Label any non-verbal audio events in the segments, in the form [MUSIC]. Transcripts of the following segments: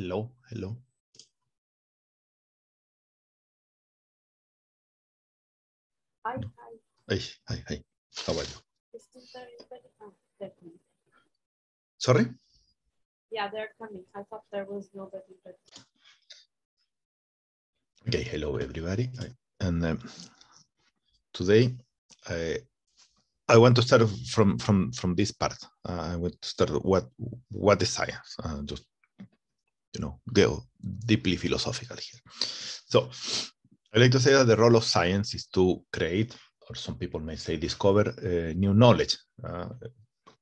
Hello, hello. Hi, hi. Hey, hi, hi. How are you? Sorry? Yeah, they're coming. I thought there was nobody. But... Okay, hello everybody. And um, today I I want to start from from from this part. Uh, I want to start what what is science? Uh, just you know, go deeply philosophical here. So I like to say that the role of science is to create, or some people may say discover, uh, new knowledge, uh,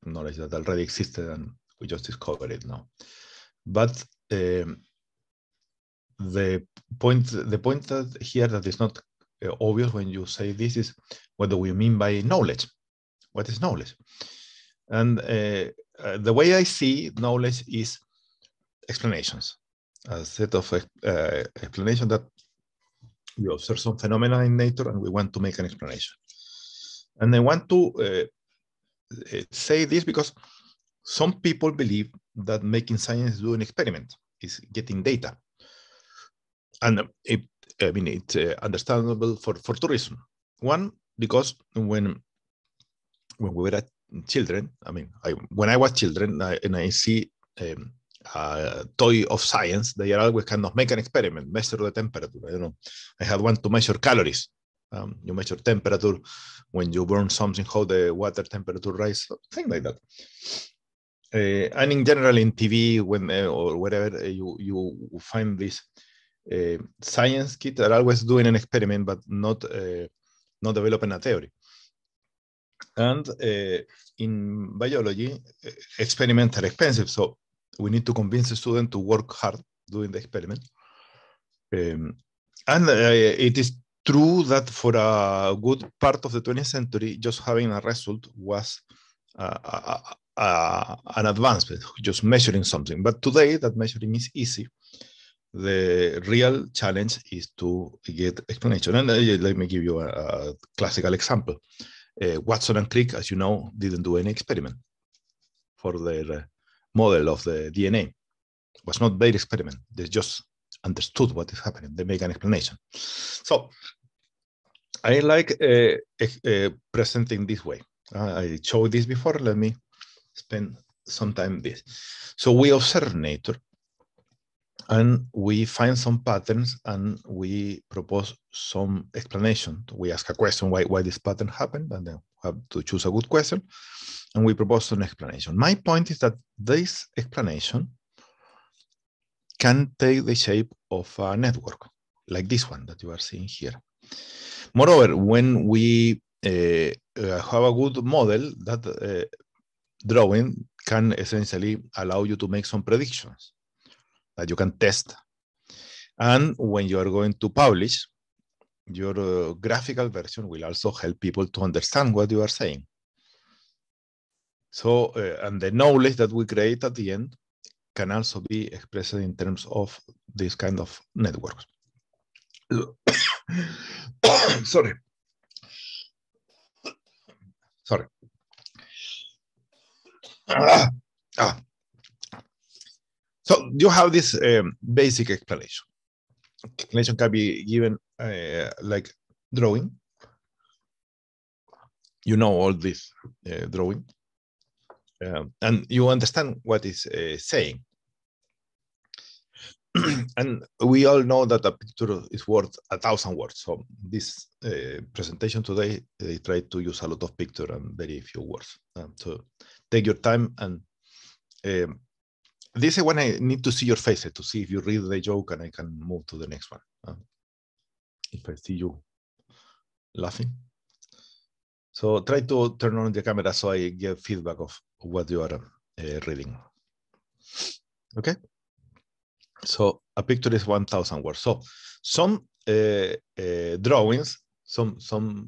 knowledge that already existed and we just discover it now. But um, the point, the point that here that is not uh, obvious when you say this is what do we mean by knowledge? What is knowledge? And uh, uh, the way I see knowledge is explanations, a set of uh, explanation that we observe some phenomena in nature and we want to make an explanation. And I want to uh, say this because some people believe that making science do an experiment is getting data. And it, I mean, it's uh, understandable for, for tourism. One, because when when we were children, I mean, I, when I was children I, and I see um, uh, toy of science. They are always kind of make an experiment, measure the temperature. You know, I had one to measure calories. Um, you measure temperature when you burn something, how the water temperature rise, thing like that. Uh, and in general, in TV, when uh, or whatever, eh, you you find this science kit, are always doing an experiment, but not not developing a theory. And in biology, experiments are expensive, so we need to convince the student to work hard doing the experiment. Um, and uh, it is true that for a good part of the 20th century, just having a result was uh, a, uh, a, uh, uh, an advancement, just measuring something. But today, that measuring is easy. The real challenge is to get explanation. And uh, let me give you a, a classical example. Watson and Crick, as you know, didn't do any experiment for their model of the DNA. was not their experiment. They just understood what is happening. They make an explanation. So I like uh, uh, presenting this way. I showed this before. Let me spend some time this. So we observe nature and we find some patterns and we propose some explanation. We ask a question, why, why this pattern happened? And then have to choose a good question and we proposed an explanation. My point is that this explanation can take the shape of a network, like this one that you are seeing here. Moreover, when we uh, uh, have a good model, that uh, drawing can essentially allow you to make some predictions that you can test. And when you are going to publish, your uh, graphical version will also help people to understand what you are saying. So, uh, and the knowledge that we create at the end can also be expressed in terms of this kind of networks. [COUGHS] Sorry. Sorry. Ah, [COUGHS] ah. So you have this um, basic explanation. Explanation can be given uh, like drawing. You know all this uh, drawing. Um, and you understand what is uh, saying. [CLEARS THROAT] and we all know that a picture is worth a thousand words. So this uh, presentation today, they try to use a lot of picture and very few words. Um, so take your time. And um, this is when I need to see your faces to see if you read the joke and I can move to the next one. Um, if I see you laughing. So try to turn on the camera so I get feedback of what you are uh, reading. Okay. So a picture is 1,000 words. So some uh, uh, drawings, some some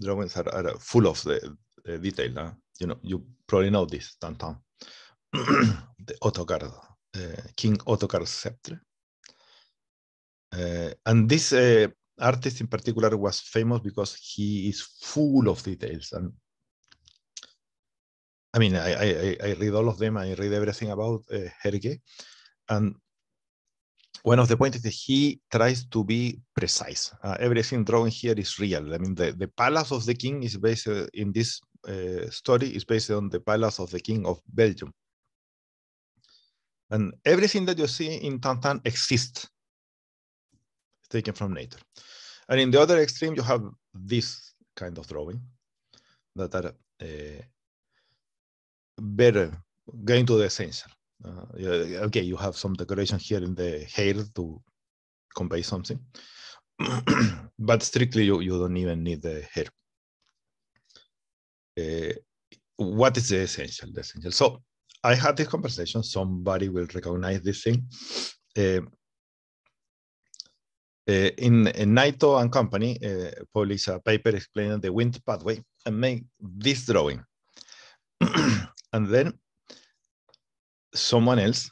drawings are, are full of the, detail. Huh? You know, you probably know this, downtown. [CLEARS THROAT] the AutoCAD, uh, King AutoCAD sceptre. Uh, and this uh, artist in particular was famous because he is full of details and I mean, I, I, I read all of them. I read everything about uh, Herge. And one of the points is that he tries to be precise. Uh, everything drawn here is real. I mean, the, the palace of the king is based uh, in this uh, story is based on the palace of the king of Belgium. And everything that you see in Tantan exists, taken from nature. And in the other extreme, you have this kind of drawing that are uh, better going to the essential. Uh, okay, you have some decoration here in the hair to convey something, [CLEARS THROAT] but strictly you, you don't even need the hair. Uh, what is the essential? The essential. So I had this conversation. Somebody will recognize this thing. Uh, uh in, in and company uh, published a paper explaining the wind pathway and make this drawing. [CLEARS THROAT] and then someone else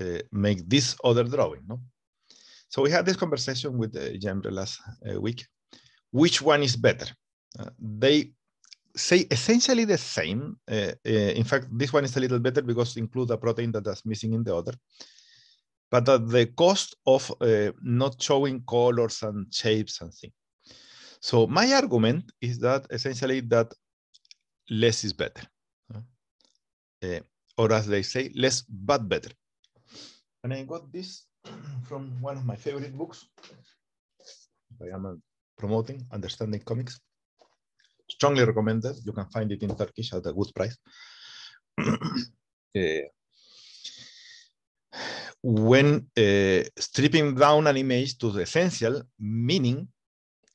uh, make this other drawing. No? So we had this conversation with uh, Jamre last uh, week. Which one is better? Uh, they say essentially the same. Uh, uh, in fact, this one is a little better because includes a protein that is missing in the other. But at the cost of uh, not showing colors and shapes and things. So my argument is that essentially that less is better uh, eh, or as they say, less but better. And I got this [CLEARS THROAT] from one of my favorite books. I am uh, promoting Understanding Comics. Strongly recommended. You can find it in Turkish at a good price. uh, [CLEARS THROAT] when uh, stripping down an image to the essential meaning,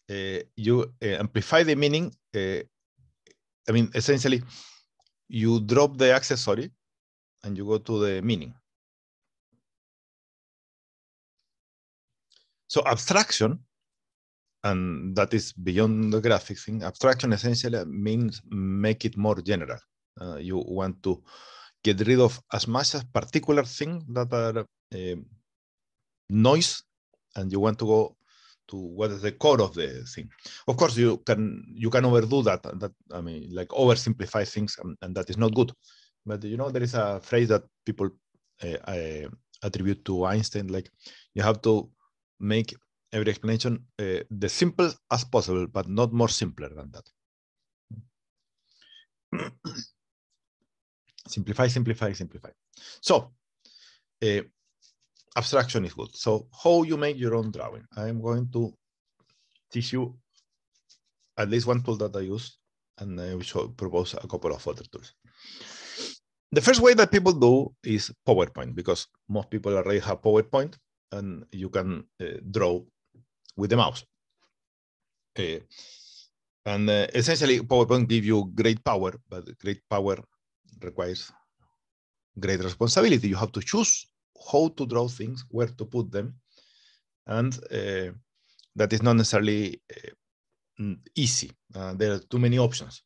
uh, you amplify the meaning. I mean, essentially, you drop the accessory and you go to the meaning. So abstraction, and that is beyond the graphic thing, abstraction essentially means make it more general. Uh, you want to get rid of as much as particular thing that are uh, noise, and you want to go to what is the core of the thing. Of course, you can you can overdo that. That I mean, like oversimplify things, and, and that is not good. But you know, there is a phrase that people uh, attribute to Einstein, like you have to make every explanation uh, the simple as possible, but not more simpler than that. [CLEARS THROAT] simplify, simplify, simplify. So uh, abstraction is good. So how you make your own drawing. I am going to teach you at least one tool that I use, and I will propose a couple of other tools. The first way that people do is PowerPoint, because most people already have PowerPoint, and you can uh, draw with the mouse. Uh, and uh, essentially, PowerPoint gives you great power, but great power requires great responsibility. You have to choose how to draw things, where to put them, and uh, that is not necessarily uh, mm, easy. Uh, there are too many options,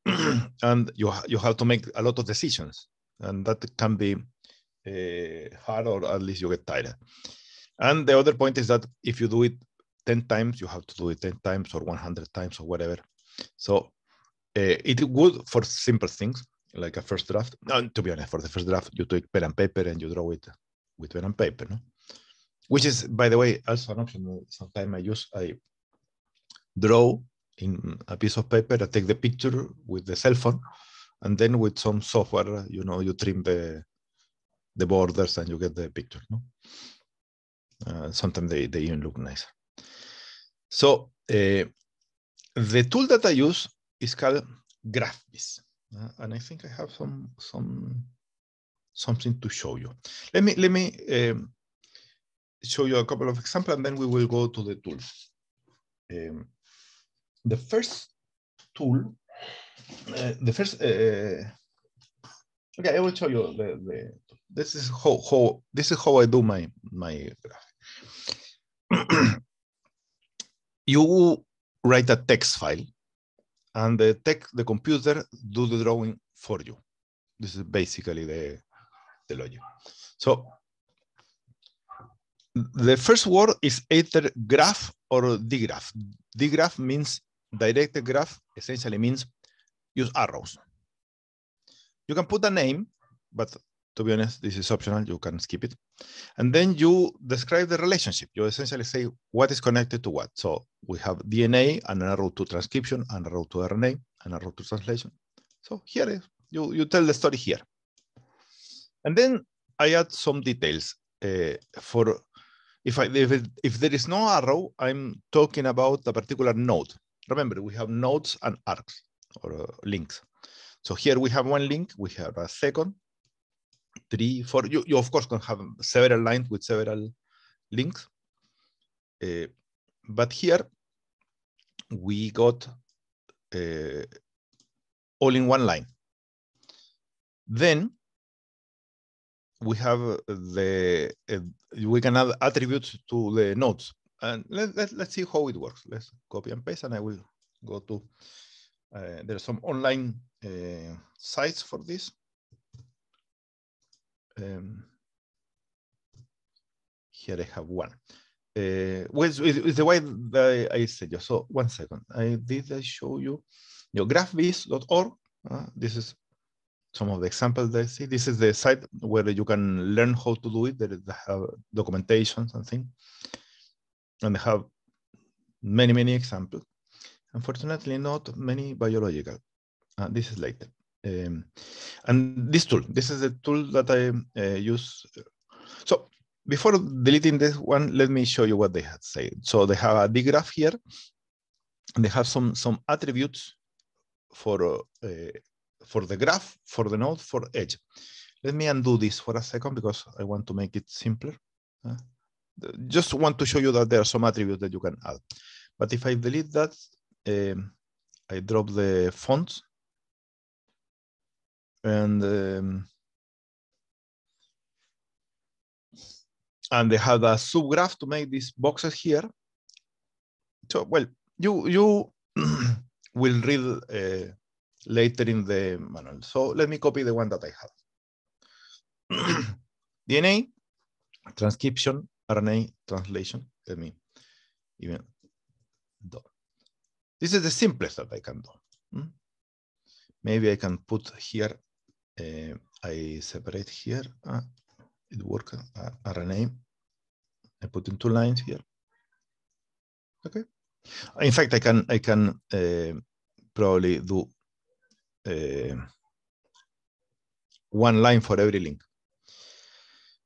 [CLEARS THROAT] and you ha you have to make a lot of decisions, and that can be uh, hard, or at least you get tired. And the other point is that if you do it ten times, you have to do it ten times or one hundred times or whatever. So uh, it would for simple things like a first draft. And to be honest, for the first draft, you take pen and paper and you draw it with pen and paper, no? Which is, by the way, also an option that sometimes I use. I draw in a piece of paper, I take the picture with the cell phone, and then with some software, you know, you trim the the borders and you get the picture. No? Uh, sometimes they, they even look nicer. So uh, the tool that I use is called GraphBiz. Uh, and I think I have some some something to show you. Let me, let me um, show you a couple of examples and then we will go to the tools. Um, the first tool, uh, the first, uh, uh okay, I will show you the, the this is how, how, this is how I do my, my graph. [CLEARS THROAT] you write a text file and the tech, the computer do the drawing for you. This is basically the, so the first word is either graph or digraph. Digraph means directed graph, essentially means use arrows. You can put a name, but to be honest, this is optional, you can skip it. And then you describe the relationship. You essentially say what is connected to what. So we have DNA and an arrow to transcription, an arrow to RNA, an arrow to translation. So here is, you, you tell the story here. And then I add some details uh, for if, I, if, it, if there is no arrow, I'm talking about a particular node. Remember, we have nodes and arcs or uh, links. So here we have one link, we have a second, three, four. You, you of course can have several lines with several links. Uh, but here we got uh, all in one line. Then we have uh, the uh, we can add attributes to the nodes and let, let, let's see how it works let's copy and paste and i will go to uh, there are some online uh, sites for this um, here i have one uh, well, it's, the way that I, said you. So one second, I did I show you your graphviz.org. Uh, this is some of the examples they see. This is the site where you can learn how to do it. They have documentations and things. And they have many, many examples. Unfortunately, not many biological. Uh, this is later. Um, and this tool, this is the tool that I uh, use. So before deleting this one, let me show you what they had said. So they have a big graph here. And they have some, some attributes for uh, for the graph, for the node, for edge. Let me undo this for a second because I want to make it simpler. Uh, just want to show you that there are some attributes that you can add. But if I delete that, um, I drop the fonts and um, and they have a subgraph to make these boxes here. So, well, you you [CLEARS THROAT] will read uh, later in the manual. So let me copy the one that I have. [CLEARS THROAT] DNA, transcription, RNA translation. Let me even do. This is the simplest that I can do. Hmm? Maybe I can put here, uh, I separate here. Uh, it works, uh, RNA. I put in two lines here. Okay. In fact, I can I can uh, probably do uh, one line for every link.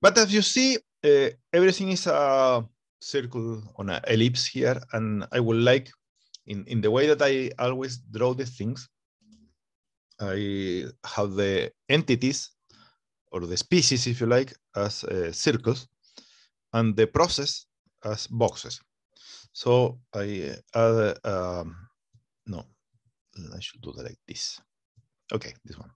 But as you see, uh, everything is a circle on an ellipse here, and I would like, in, in the way that I always draw the things, I have the entities or the species, if you like, as uh, circles, and the process as boxes. So I add, um, no, I should do that like this. Okay, this one.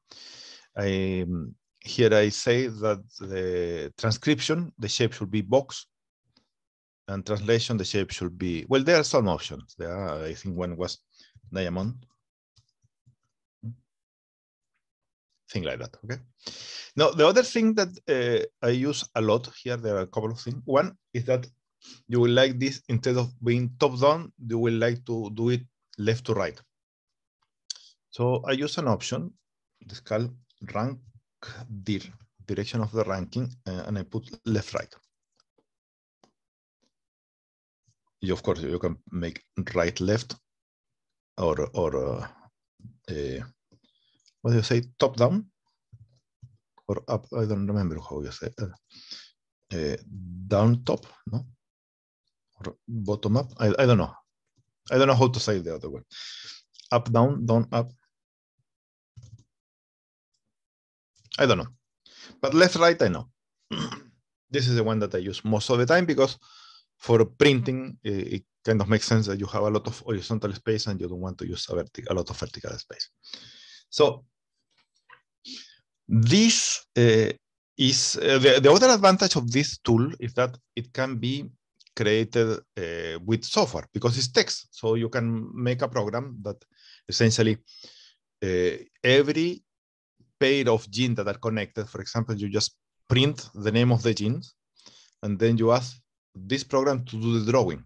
Um, here I say that the transcription, the shape should be box, and translation, the shape should be, well, there are some options. There are, I think one was diamond, thing like that, okay? Now, the other thing that uh, I use a lot here, there are a couple of things. One is that you will like this, instead of being top-down, you will like to do it left to right. So I use an option, it's called rank dir, direction of the ranking, uh, and I put left, right. You, of course, you can make right, left, or, or uh, uh, what do you say, top down, or up, I don't remember how you say uh, down top, no? Or bottom up, I, I don't know. I don't know how to say the other one. Up, down, down, up, I don't know. But left, right, I know. [CLEARS THROAT] this is the one that I use most of the time because for printing, eh, it kind of makes sense that you have a lot of horizontal space and you don't want to use a, a lot of vertical space. So this uh, is uh, the, the other advantage of this tool is that it can be created uh, with software because it's text. So you can make a program that essentially every pair of genes that are connected. For example, you just print the name of the genes, and then you ask this program to do the drawing.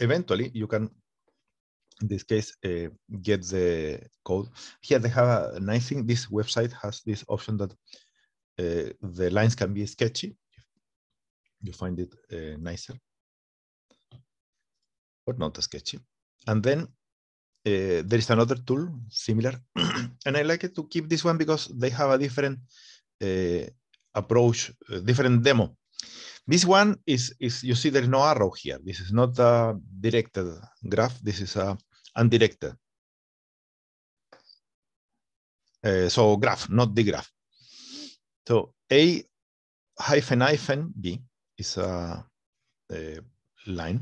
Eventually, you can, in this case, uh, get the code. Here they have a nice thing. This website has this option that uh, the lines can be sketchy. You find it uh, nicer, but not sketchy. And then uh, there is another tool similar, [CLEARS THROAT] and I like it to keep this one because they have a different uh, approach, a eh, different demo. This one is, is you see there is no arrow here. This is not a directed graph. This is a undirected. Uh, so graph, not the graph. So A hyphen hyphen B is a, a line.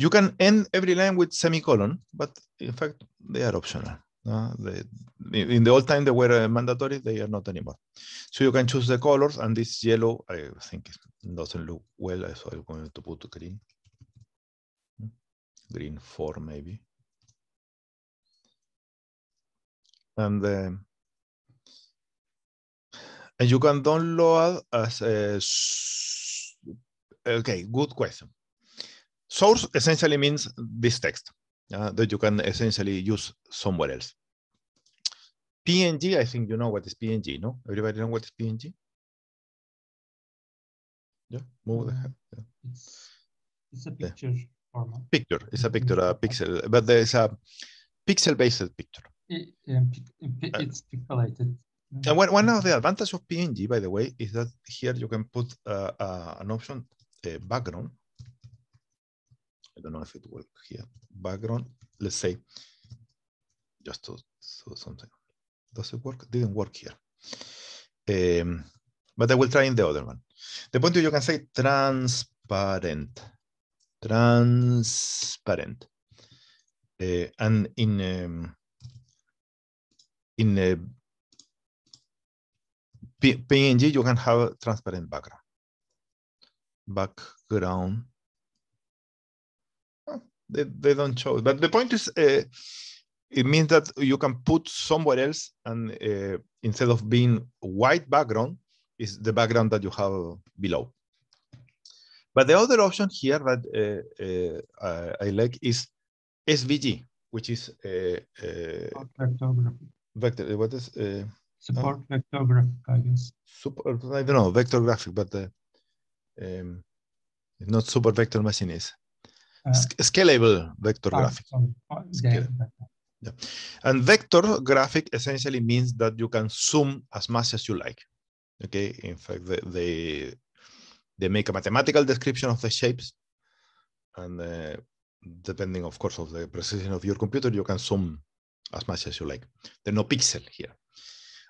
You can end every line with semicolon, but in fact, they are optional. Uh, in the old time, they were uh, mandatory. They are not anymore. So you can choose the colors, and this yellow, I think it doesn't look well, so I'm going to put green. Hmm? Green 4, maybe. And, uh, and you can download as a, uh, okay, good question. Source essentially means this text uh, that you can essentially use somewhere else. PNG, I think you know what is PNG, no? Everybody know what is PNG? Yeah, move the head. Yeah. It's, it's a picture yeah. format. Picture, it's a picture, a mm-hmm. pixel, but there's a pixel-based picture. It, um, um, uh, it's pixelated. And one, one of the advantages of PNG, by the way, is that here you can put uh, uh, an option background I don't know if it work here. Background, let's say, just to, to something. Does it work? Didn't work here. Um, but I will try in the other one. The point is you can say transparent, transparent. Uh, and in um, in uh, PNG, you can have transparent background. Background they, they don't show it. But the point is, uh, it means that you can put somewhere else, and uh, instead of being white background, is the background that you have below. But the other option here that uh, uh I like is SVG, which is uh, uh, vectorography. Vector. What is support oh. vector graphic, I guess. Super, I don't know vector graphic, but um, not super vector machine is. Uh, scalable vector graphic. Sorry. Oh, scalable. Yeah. And vector graphic essentially means that you can zoom as much as you like. Okay, in fact, they, they, they make a mathematical description of the shapes. And uh, depending, of course, of the precision of your computer, you can zoom as much as you like. There are no pixel here.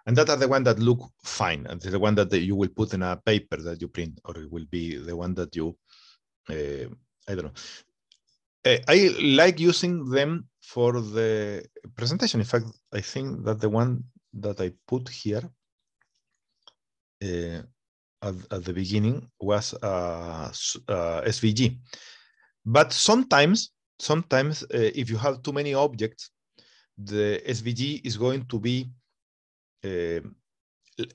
And that are the one that look fine. And the one that you will put in a paper that you print, or it will be the one that you, uh, I don't know. Eh, I like using them for the presentation. In fact, I think that the one that I put here uh, at, at, the beginning was uh, uh, SVG. But sometimes, sometimes eh, if you have too many objects, the SVG is going to be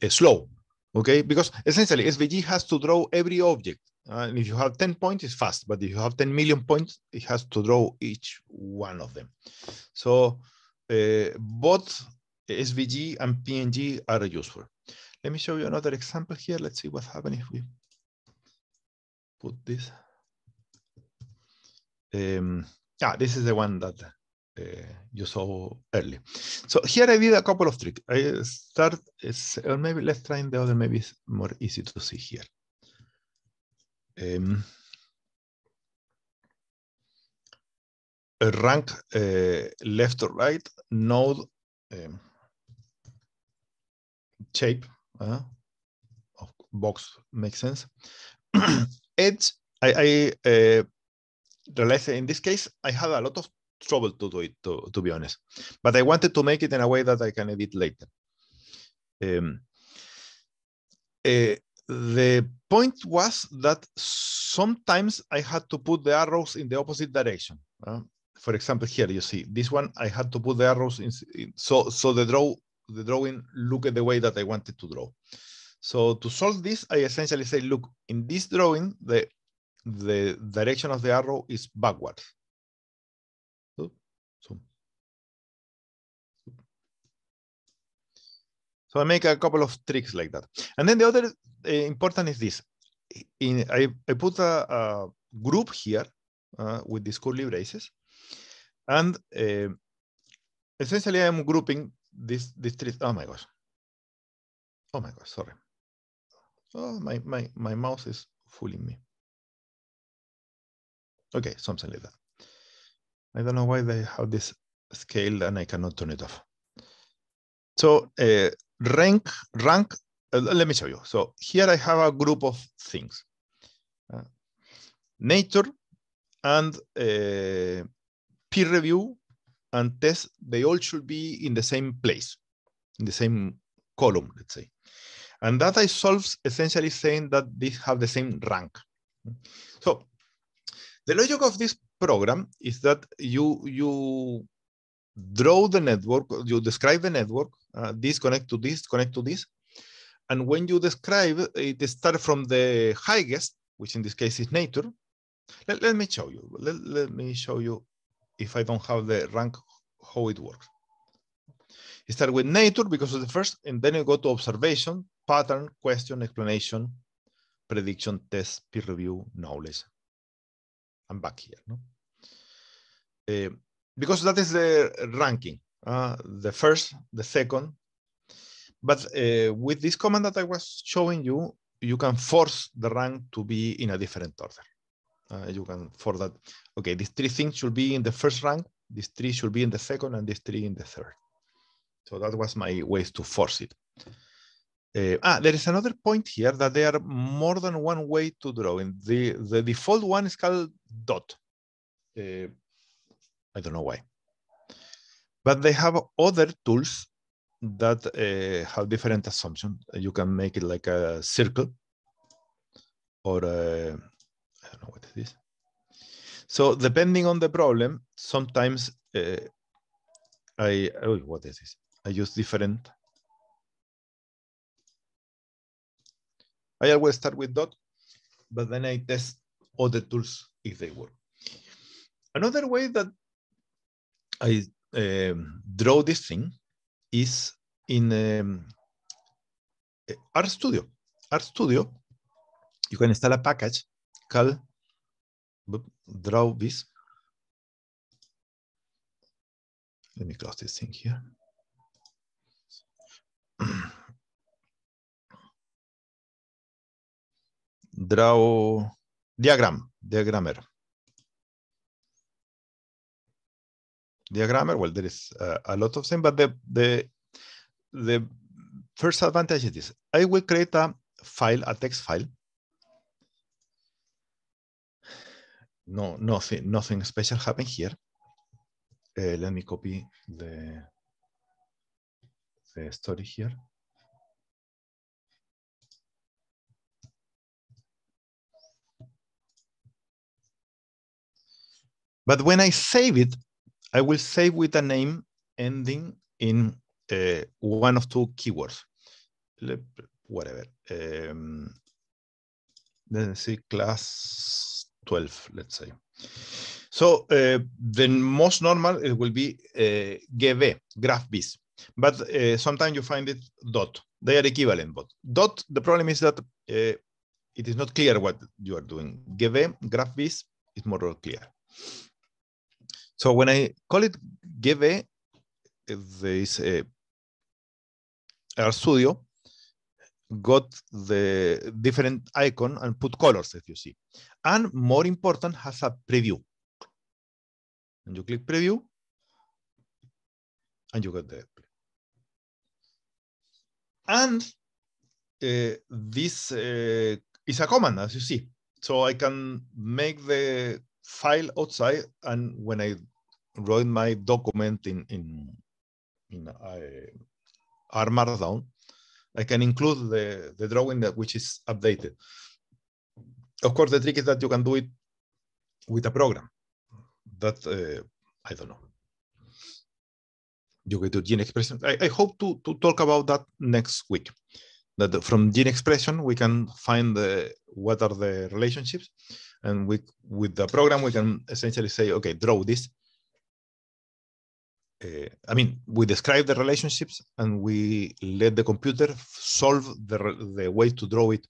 slow, okay? Because essentially SVG has to draw every object. Uh, and if you have 10 points, it's fast. But if you have 10 million points, it has to draw each one of them. So uh, both SVG and PNG are useful. Let me show you another example here. Let's see what happens if we put this. Um, yeah, this is the one that uh, you saw early. So here I did a couple of tricks. I start, eh, or maybe let's try in the other, maybe it's more easy to see here. Um, rank uh, left or right node um, shape uh, of box makes sense. [CLEARS THROAT] Edge, I, I uh, realized in this case I had a lot of trouble to do it, to, to be honest. But I wanted to make it in a way that I can edit later. Um, uh, the point was that sometimes I had to put the arrows in the opposite direction. Uh, for example, here you see this one. I had to put the arrows in, in, so so the draw the drawing look at the way that I wanted to draw. So to solve this, I essentially say, look, in this drawing, the the direction of the arrow is backwards. So I make a couple of tricks like that. And then the other uh, important is this. In, I, I put a, a group here uh, with these curly braces. And uh, essentially I'm grouping these, these three. Oh my gosh. Oh my gosh, sorry. Oh, my, my, my mouse is fooling me. Okay, something like that. I don't know why they have this scale and I cannot turn it off. So uh, rank, rank uh, let me show you. So here I have a group of things. Uh, nature and uh, peer review and test, they all should be in the same place, in the same column, let's say. And that I solves essentially saying that these have the same rank. So the logic of this program is that you, you draw the network, you describe the network, uh, this connect to this, connect to this. And when you describe, it starts from the highest, which in this case is nature. Let, let me show you. Let, let me show you if I don't have the rank, how it works. You start with nature because of the first, and then you go to observation, pattern, question, explanation, prediction, test, peer review, knowledge. I'm back here. No? Uh, because that is the ranking uh, the first, the second. But uh, with this command that I was showing you, you can force the rank to be in a different order. Uh, you can for that, okay, these three things should be in the first rank, these three should be in the second, and these three in the third. So that was my ways to force it. Uh, ah, there is another point here that there are more than one way to draw. In the, the default one is called dot. Uh, I don't know why. But they have other tools that uh, have different assumptions. You can make it like a circle or eh, I don't know what it is. So depending on the problem, sometimes uh, I, oh, what is this? I use different. I always start with dot, but then I test other tools if they work. Another way that I Eh, draw this thing is in um, em, eh, R studio you can install a package called draw this. Let me close this thing here. [CLEARS THROAT] draw diagram, diagrammer. the grammar. Well, there is uh, a lot of them, but the, the, the first advantage is this. I will create a file, a text file. No, nothing, nothing special happened here. Uh, let me copy the, the story here. But when I save it, I will save with a name ending in uh, one of two keywords, whatever. Um, let's see, class 12, let's say. So uh, the most normal it will be uh, GV, graph but uh, sometimes you find it dot. They are equivalent, but dot, the problem is that uh, it is not clear what you are doing. GV, graph is more clear. So when I call it give, this uh, eh, our studio got the different icon and put colors if you see. And more important has a preview. And you click preview and you get the And uh, this uh, is a command as you see. So I can make the file outside and when I wrote my document in in in uh, R Markdown, I can include the the drawing that which is updated. Of course, the trick is that you can do it with a program. That uh, I don't know. You can do gene expression. I, I hope to to talk about that next week. That from gene expression we can find the what are the relationships, and we with the program we can essentially say, okay, draw this uh, I mean, we describe the relationships and we let the computer solve the, the way to draw it.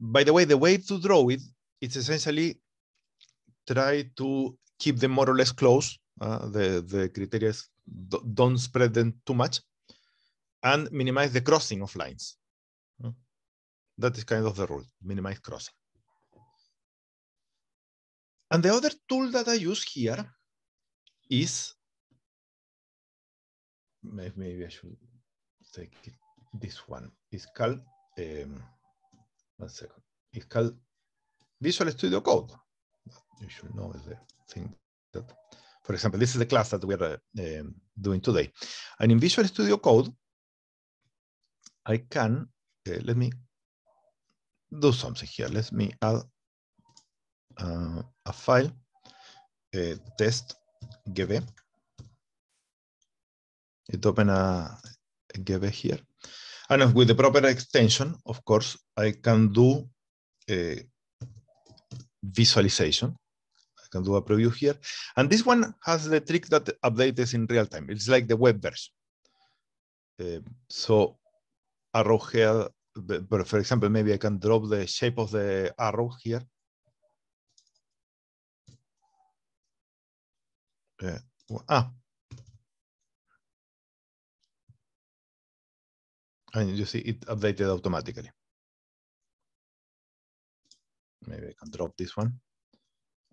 By the way, the way to draw it, it's essentially try to keep them more or less close. Uh, the, the criteria don't spread them too much and minimize the crossing of lines. Hmm? That is kind of the rule, minimize crossing. And the other tool that I use here is maybe I should take it. this one. It's called, um, one second. It's called Visual Studio Code. You should know the thing that, for example, this is the class that we are uh, um, doing today. And in Visual Studio Code, I can, uh, let me do something here. Let me add uh, a file, uh, test give it open a, a here. And with the proper extension, of course, I can do a uh, visualization. I can do a preview here. And this one has the trick that updates in real time. It's like the web version. Uh, so arrow here, but for example, maybe I can drop the shape of the arrow here. Uh, ah, and ah, you see it updated automatically. Maybe I can drop this one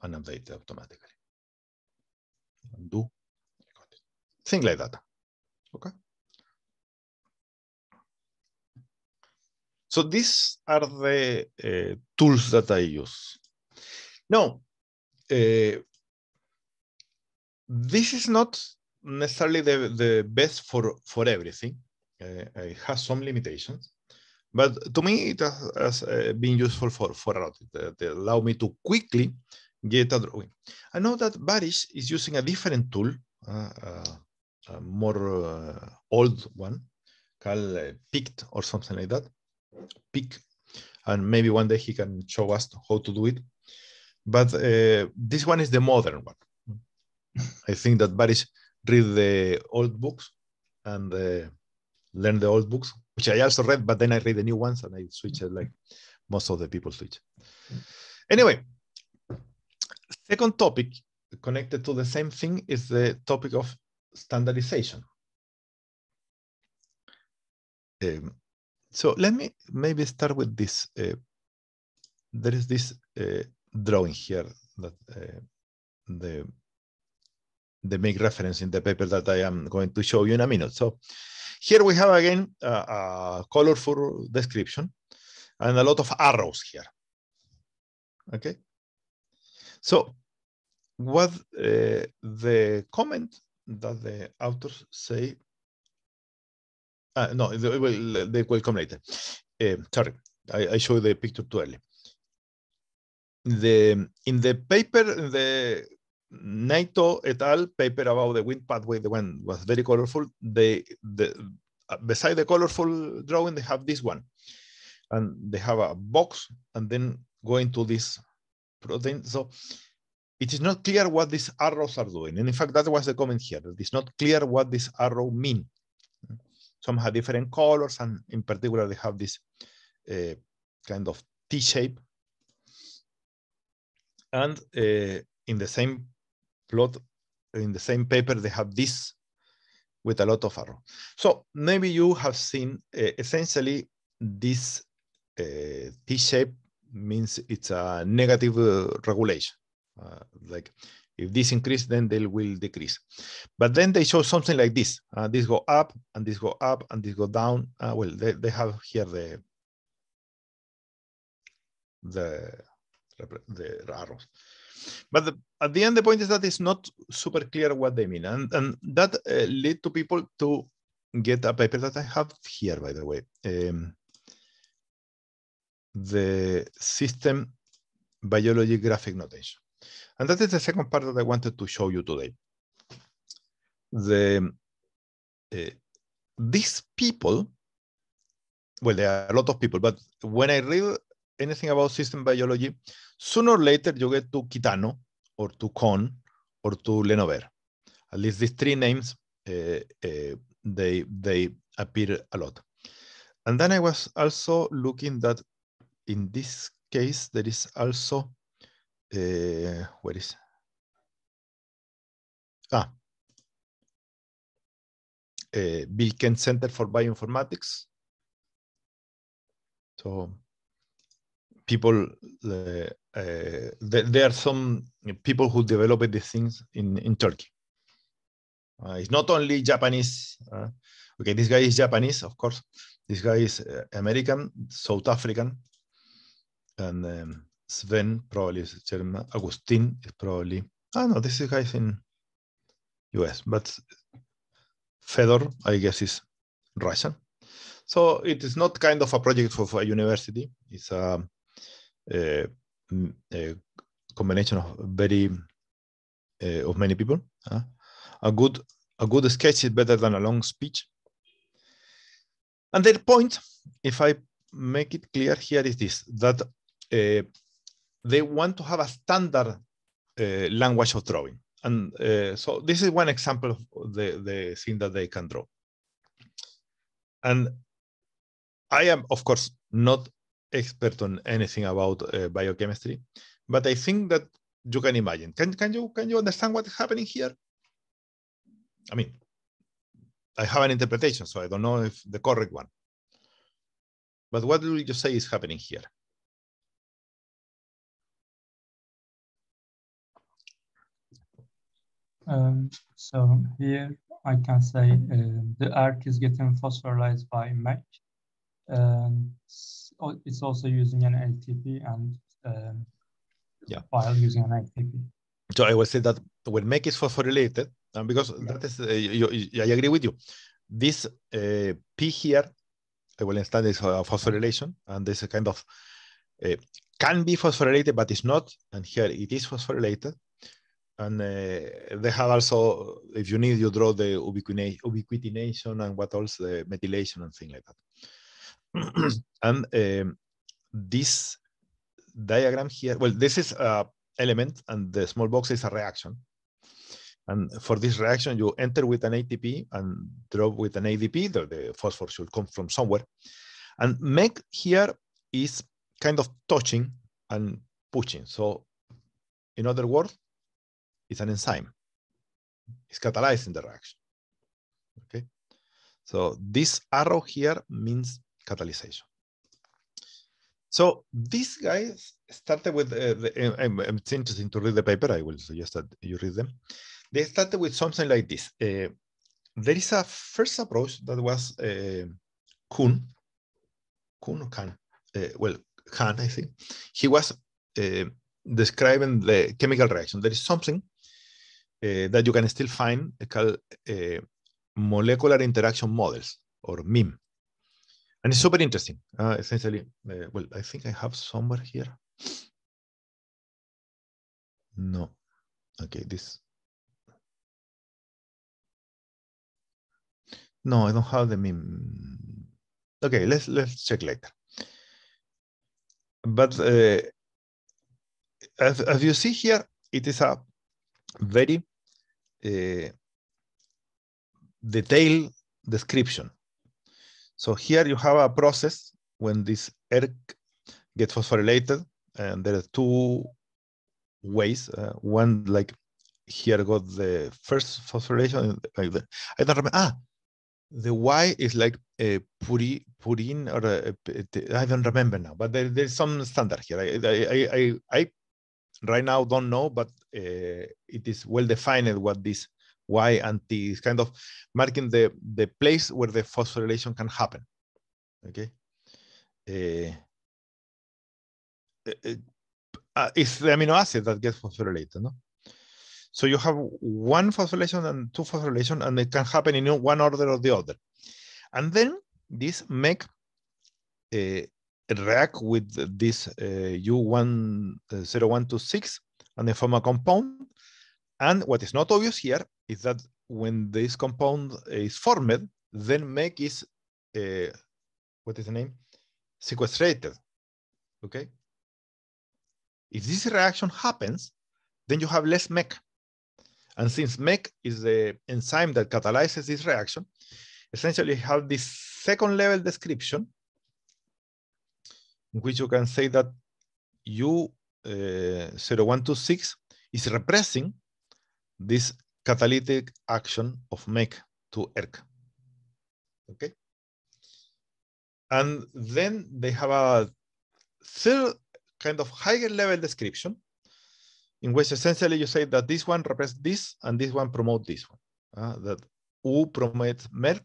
and update it automatically. Undo, things like that, okay? So these are the uh, tools that I use. Now, uh, this is not necessarily the, the best for, for everything uh, has some limitations, but to me it has, has uh, been useful for, for a lot. It, it uh, allowed me to quickly get a drawing. I know that Barish is using a different tool, uh, uh, a more old one, called uh, PICT or something like that, PIC. And maybe one day he can show us how to do it. But this one is the modern one. I think that Barish read the old books and uh, learn the old books, which I also read, but then I read the new ones and I switch like most of the people switch. Anyway, second topic connected to the same thing is the topic of standardization. Um, so let me maybe start with this. Uh, there is this uh, drawing here that uh, the they make reference in the paper that I am going to show you in a minute. So here we have again a, a colorful description and a lot of arrows here. Okay. So what uh, the comment that the authors say, uh, no, they will, they will come later. Uh, sorry, I, I showed the picture too early. The, in the paper, the NATO et al. paper about the wind pathway the wind was very colorful. They the uh, beside the colorful drawing they have this one, and they have a box and then going to this protein. So it is not clear what these arrows are doing, and in fact that was the comment here. It is not clear what this arrow mean. Some have different colors, and in particular they have this uh, kind of T shape. And uh, in the same plot in the same paper, they have this with a lot of arrow. So maybe you have seen uh, essentially this uh, T-shape means it's a negative eh, uh, regulation. like if this increase, then they will decrease. But then they show something like this. Uh, this go up and this go up and this go down. Uh, well, they, they have here the, the, the arrows. But the, at the end, the point is that it's not super clear what they mean, and and that uh, to people to get a paper that I have here, by the way. Um, the system biology graphic notation. And that is the second part that I wanted to show you today. The, uh, these people, well, there are a lot of people, but when I read anything about system biology, sooner or later you get to Kitano or to Kohn or to Lenover. At least these three names, uh, uh, they, they appear a lot. And then I was also looking that in this case, there is also, uh, where is, ah, uh, Bilken Center for Bioinformatics. So people uh, uh, there are some people who developed these things in in Turkey. Uh, it's not only Japanese. Uh, okay, this guy is Japanese, of course. This guy is uh, American, South African, and um, Sven probably is German. Agustin is probably. I no, this guy is in U.S. But Fedor, I guess, is Russian. So it is not kind of a project for, for a university. It's a Eh, eh, combination of very eh, of many people. Huh? A good a good sketch is better than a long speech. And their point, if I make it clear here, is this that uh, they want to have a standard uh, language of drawing. And uh, so this is one example of the, the thing that they can draw. And I am, of course, not expert on anything about uh, biochemistry, but I think that you can imagine. Can, can, you, can you understand what's happening here? I mean, I have an interpretation, so I don't know if the correct one. But what will you say is happening here? Um, so here I can say uh, the arc is getting phosphorylated by MAC. And um, it's also using an LTP and um, yeah. file using an LTP. So I would say that when make is phosphorylated, and because yeah. that is, uh, you, you, I agree with you. This uh, P here, I will understand is uh, phosphorylation, and this kind of uh, can be phosphorylated, but it's not. And here it is phosphorylated. And uh, they have also, if you need, you draw the ubiquitination and what else, the methylation and things like that. [CLEARS THROAT] and um, this diagram here, well, this is a element and the small box is a reaction. And for this reaction, you enter with an ATP and drop with an ADP, the, the phosphorus should come from somewhere. And make here is kind of touching and pushing. So in other words, it's an enzyme. It's catalyzing the reaction. Okay. So this arrow here means catalysis. So these guys started with, uh, the, to read the paper, I will suggest that you read them. They started with something like this. Uh, there is a first approach that was uh, Kuhn, Kuhn or Kahn, uh, well, Kahn, I think. He was uh, describing the chemical reaction. There is something uh, that you can still find called uh, molecular interaction models or MIM and it's super interesting. Uh, essentially, uh, well, I think I have somewhere here. No, okay, this. No, I don't have the meme. Okay, let's let's check later. But uh, as, as you see here, it is a very uh, detailed description so here you have a process when this ERK gets phosphorylated, and there are two ways. Uh, one like here got the first phosphorylation. Like the, I don't remember. Ah, the Y is like a uh, puri, purine, or a, uh, a, uh, I don't remember now. But there, there's some standard here. I, I, I, I, I right now don't know, but uh, it is well defined what this Y and T is kind of marking the, the place where the phosphorylation can happen. Okay. Uh, uh, it's the amino acid that gets phosphorylated, no? So you have one phosphorylation and two phosphorylation, and it can happen in one order or the other. And then this make uh, react with this uh, U10126 and they form a compound. And what is not obvious here is that when this compound is formed, then make is uh, what is the name sequestrated. Okay. If this reaction happens, then you have less MEC. And since MEC is the enzyme that catalyzes this reaction, essentially have this second level description, in which you can say that U0126 uh, eh, is repressing this catalytic action of MEC to ERK. Okay. And then they have a third kind of higher level description in which essentially you say that this one represents this and this one promote this one. Uh, that U promotes MEC,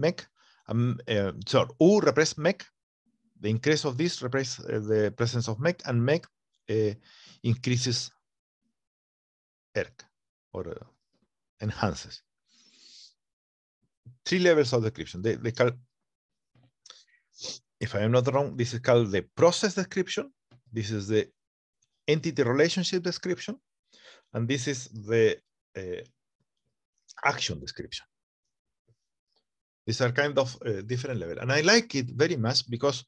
MEC um, uh, sorry, U represents MEC. The increase of this represents uh, the presence of MEC and MEC uh, increases ERK or uh, enhances. Three levels of description. They, they call, if I am not wrong, this is called the process description. This is the entity relationship description. And this is the uh, action description. These are kind of uh, different level. And I like it very much because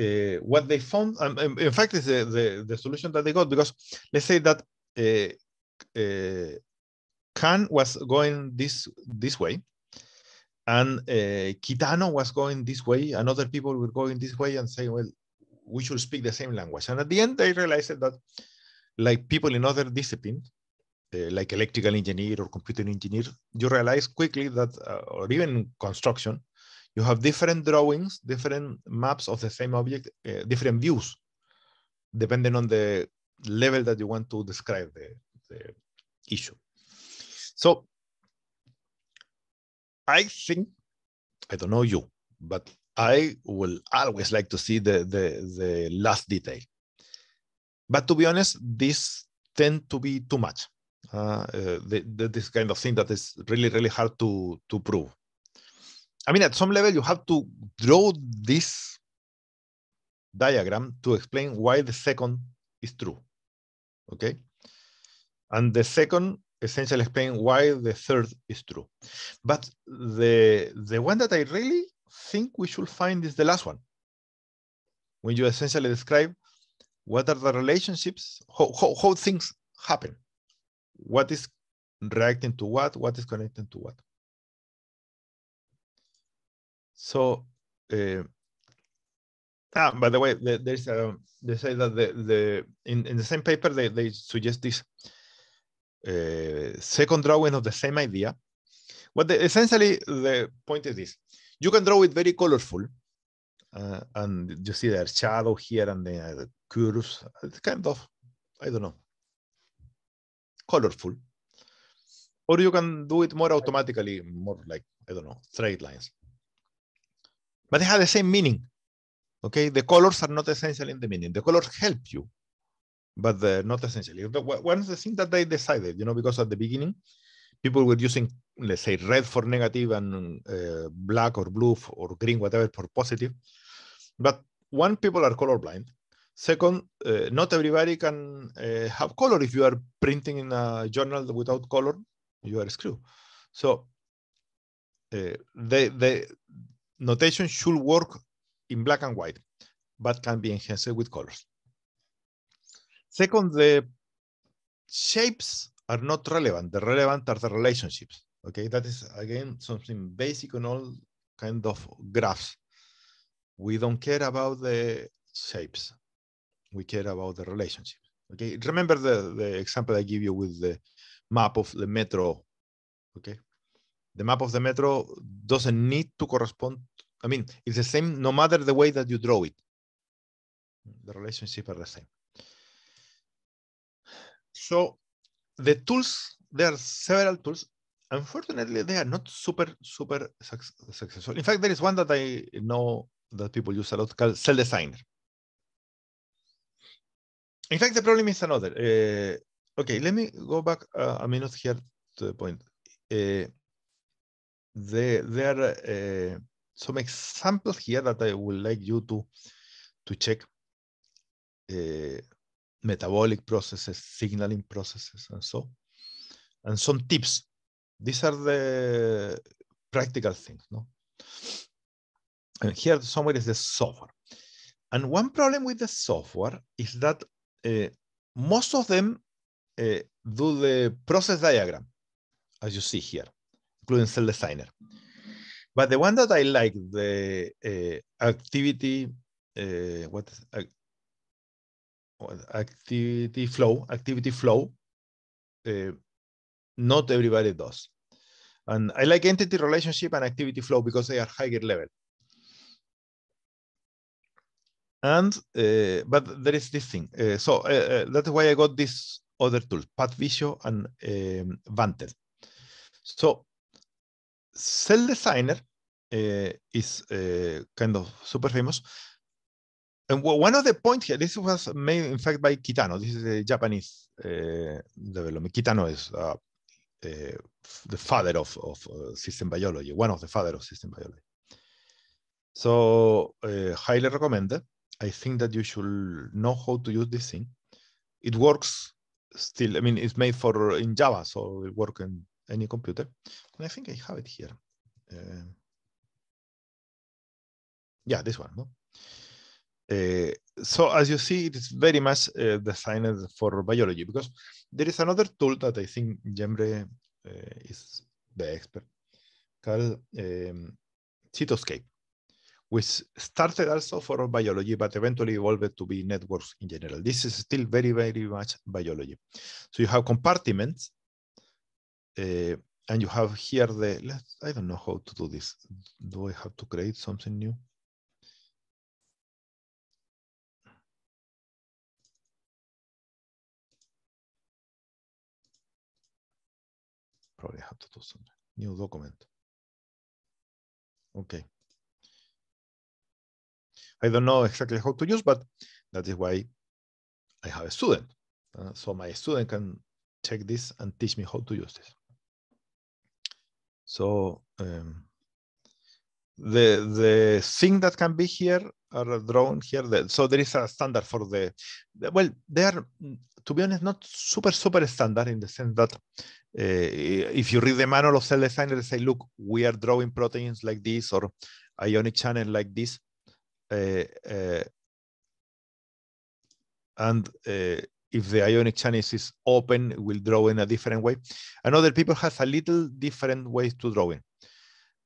uh, what they found, um, um in fact, is the, the, the, solution that they got because let's say that uh, uh Khan was going this this way, and uh, Kitano was going this way, and other people were going this way and saying, well, we should speak the same language. And at the end, I realized that, like people in other disciplines, uh, like electrical engineer or computer engineer, you realize quickly that, uh, or even construction, you have different drawings, different maps of the same object, uh, different views, depending on the level that you want to describe the, the issue. So I think, I don't know you, but I will always like to see the, the, the last detail. But to be honest, this tend to be too much. Uh, uh, the, the, this kind of thing that is really, really hard to, to prove. I mean, at some level, you have to draw this diagram to explain why the second is true. Okay. And the second essentially explain why the third is true. But the, the one that I really think we should find is the last one. When you essentially describe what are the relationships, how, how, how things happen, what is reacting to what, what is connecting to what. So, uh, ah, by the way, there's a, they say that the, the in, in the same paper, they, they suggest this uh, second drawing of the same idea. What the, essentially the point is this: you can draw it very colorful, uh, and you see there's shadow here and the, the curves. It's kind of, I don't know, colorful. Or you can do it more automatically, more like I don't know, straight lines. But they have the same meaning. Okay, the colors are not essential in the meaning. The colors help you but the, not essentially. One of the thing that they decided, you know, because at the beginning, people were using, let's say, red for negative and uh, black or blue or green, whatever, for positive. But one, people are colorblind. Second, uh, not everybody can uh, have color. If you are printing in a journal without color, you are screwed. So the, uh, the notation should work in black and white, but can be enhanced with colors. Second, the shapes are not relevant. The relevant are the relationships. Okay, that is again something basic on all kind of graphs. We don't care about the shapes. We care about the relationship. Okay, remember the, the example I give you with the map of the metro. Okay, the map of the metro doesn't need to correspond. I mean, it's the same no matter the way that you draw it. The relationships are the same. So the tools, there are several tools. Unfortunately, they are not super, super successful. In fact, there is one that I know that people use a lot called Cell Designer. In fact, the problem is another. Uh, okay, let me go back uh, a minute here to the point. Uh, the, there are eh, some examples here that I would like you to, to check metabolic processes, signaling processes, and so. And some tips. These are the practical things, no? And here somewhere is the software. And one problem with the software is that uh, most of them uh, do the process diagram, as you see here, including Cell Designer. But the one that I like, the uh, activity, what activity flow, activity flow, uh, not everybody does. And I like entity relationship and activity flow because they are higher level. And, uh, but there is this thing. Uh, so that's why I got this other tool, Pathvisio and um, Vantel. So Cell Designer is kind of super famous and one of the points here, this was made in fact by Kitano. This is a Japanese uh, development. Kitano is uh, uh, the father of, of uh, system biology, one of the father of system biology. So eh, highly recommended. I think that you should know how to use this thing. It works still. I mean, it's made for uh, in Java, so it works in any computer. And I think I have it here. yeah, this one. No? Eh, so as you see, it is very much eh, designed for biology because there is another tool that I think Jembre eh, is the expert called um, Cytoscape, which started also for biology, but eventually evolved to be networks in general. This is still very, very much biology. So you have compartments, uh, and you have here the, let's, I don't know how to do this. Do I have to create something new? probably have to do something. New document. Okay. I don't know exactly how to use, but that is why I have a student. Uh, so my student can check this and teach me how to use this. So um, the the thing that can be here are drawn here. That, so there is a standard for the, the well, there to be honest, not super, super standard in the sense that uh, if you read the manual of cell design, they say, look, we are drawing proteins like this or ionic channel like this. Uh, uh, and if the ionic channel is open, we'll draw in a different way. And other people has a little different ways to draw in.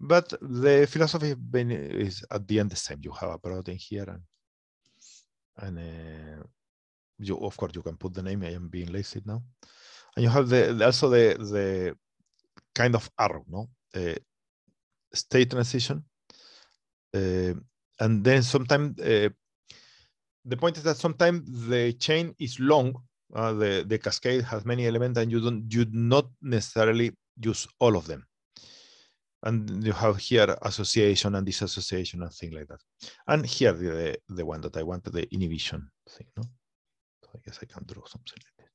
But the philosophy is at the end the same. You have a protein here and, and you of course you can put the name. I am being lazy now, and you have the also the the kind of arrow, no uh, state transition, uh, and then sometimes uh, the point is that sometimes the chain is long. Uh, the the cascade has many elements, and you don't you not necessarily use all of them and you have here association and disassociation and things like that. And here the, the one that I wanted, the inhibition thing. No? I guess I can draw something like this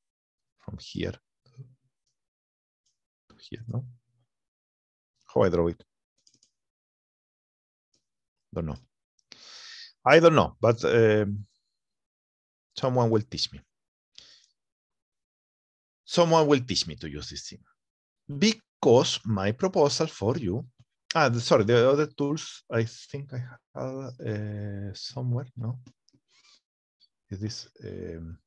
from here to here, no? How I draw it? Don't know. I don't know, but um, someone will teach me. Someone will teach me to use this thing. Because my proposal for you, ah, sorry, the other tools, I think I have uh, somewhere, no? Is this, um,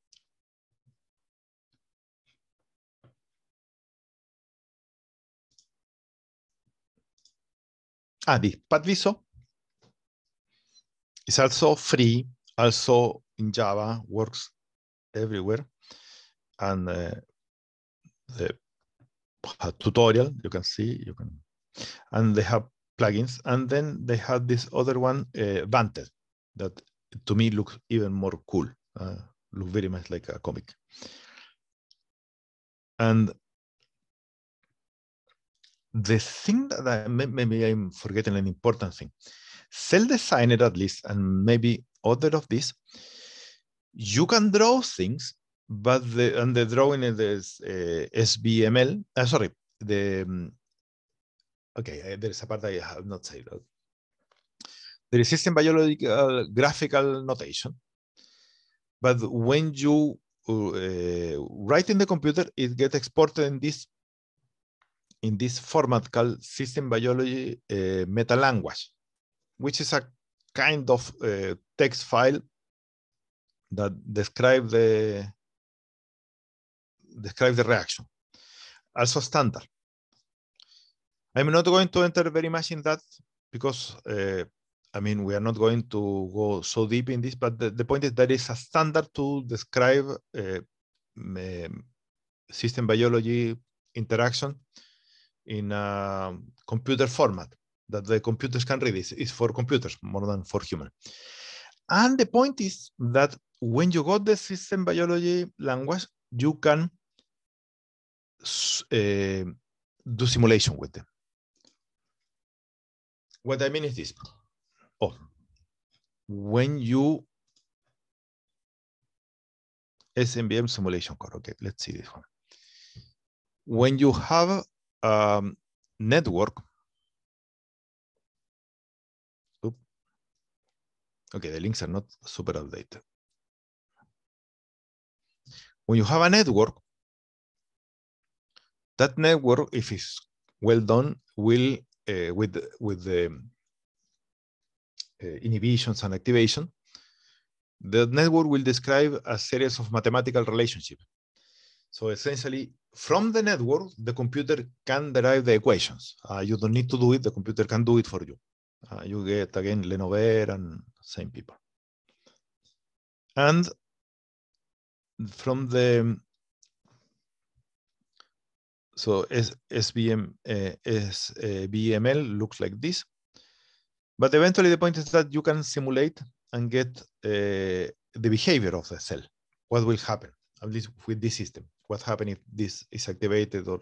Adi, ah, but Viso is also free, also in Java, works everywhere. And uh, the uh, tutorial, you can see, you can, and they have plugins. And then they have this other one, uh, Vanted, that to me looks even more cool, uh, look very much like a comic. And the thing that I, maybe I'm forgetting an important thing. Cell designer at least, and maybe other of this. you can draw things, but the and the drawing is uh, eh, SBML. Uh, eh, sorry, the mm, okay. Eh, there is a part I have not said. There is system biological uh, graphical notation, but when you uh, write in the computer, it gets exported in this in this format called System Biology uh, Meta Language, which is a kind of uh, text file that describe the describe the reaction. Also standard. I'm not going to enter very much in that because uh, I mean we are not going to go so deep in this, but the, the point is that is a standard to describe uh, system biology interaction in a um, computer format that the computers can read. It's, it's for computers more than for human. And the point is that when you got the system biology language, you can uh, do simulation with them. What I mean is this. Oh, when you SMBM simulation code. Okay, let's see this one. When you have um, network. Oop. Okay, the links are not super updated. When you have a network, that network, if it's well done, will uh, with with the uh, inhibitions and activation, the network will describe a series of mathematical relationships. So essentially, from the network, the computer can derive the equations. Uh, you don't need to do it. The computer can do it for you. Uh, you get, again, Lenover and same people. And from the, so S SVM, uh, SBML looks like this. But eventually the point is that you can simulate and get uh, the behavior of the cell. What will happen, at least with this system what happens if this is activated or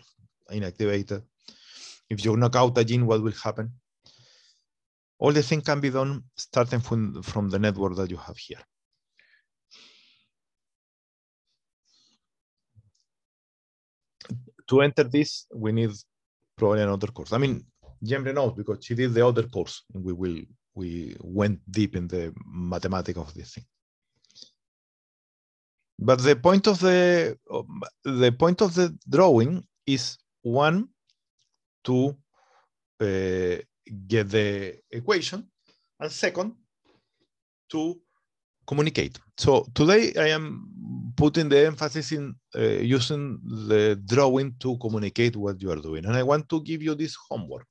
inactivated. If you knock out a gene, what will happen? All the thing can be done starting from, from the network that you have here. To enter this, we need probably another course. I mean, Jemre knows because she did the other course and we will we went deep in the mathematics of this thing. But the point of the the point of the drawing is one to uh, get the equation, and second to communicate. So today I am putting the emphasis in uh, using the drawing to communicate what you are doing. And I want to give you this homework.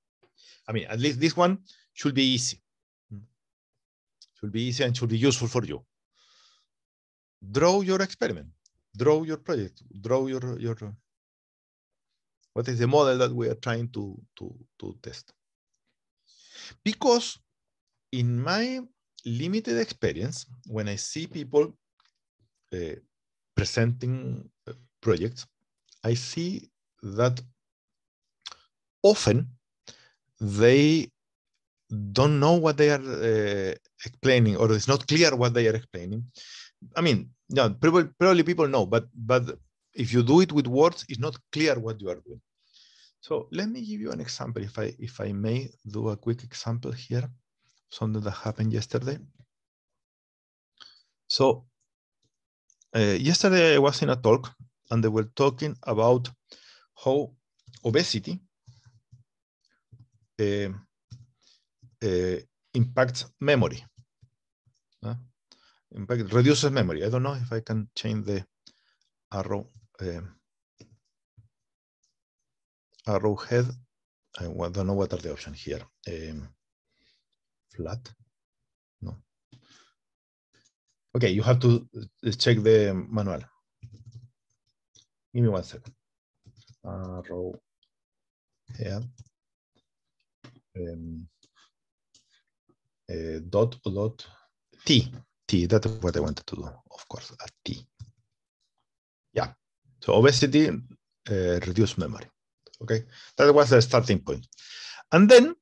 I mean, at least this one should be easy. Hmm. Should be easy and should be useful for you draw your experiment, draw your project, draw your, your what is the model that we are trying to, to, to test. Because in my limited experience, when I see people uh, presenting eh, projects, I see that often they don't know what they are uh, explaining or it's not clear what they are explaining. I mean, no, probably, probably people know, but but if you do it with words, it's not clear what you are doing. So let me give you an example, if I if I may do a quick example here, something that happened yesterday. So uh, yesterday I was in a talk and they were talking about how obesity uh, uh, impacts memory. Ah, in fact, reduces memory. I don't know if I can change the arrow eh, arrow head. I don't know what are the options here. Um, flat, no. Okay, you have to eh, check the manual. Give me one second. Arrow head. Um, uh, eh, dot dot t T. That's what I wanted to do, of course, at T. Yeah. So obesity, uh, eh, reduced memory. Okay. That was the starting point. And then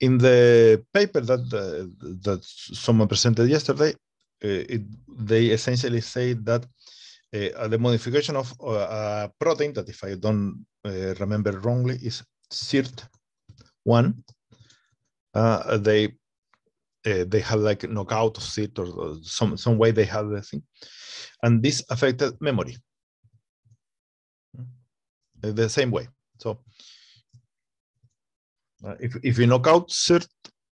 in the paper that uh, that someone presented yesterday, uh, it, they essentially say that uh, the modification of uh, a protein that, if I don't uh, remember wrongly, is SIRT1. Uh, they uh, they had like knockout of it or, or, some some way they had the thing, and this affected memory mm. the same way. So uh, if if you knock out CERT,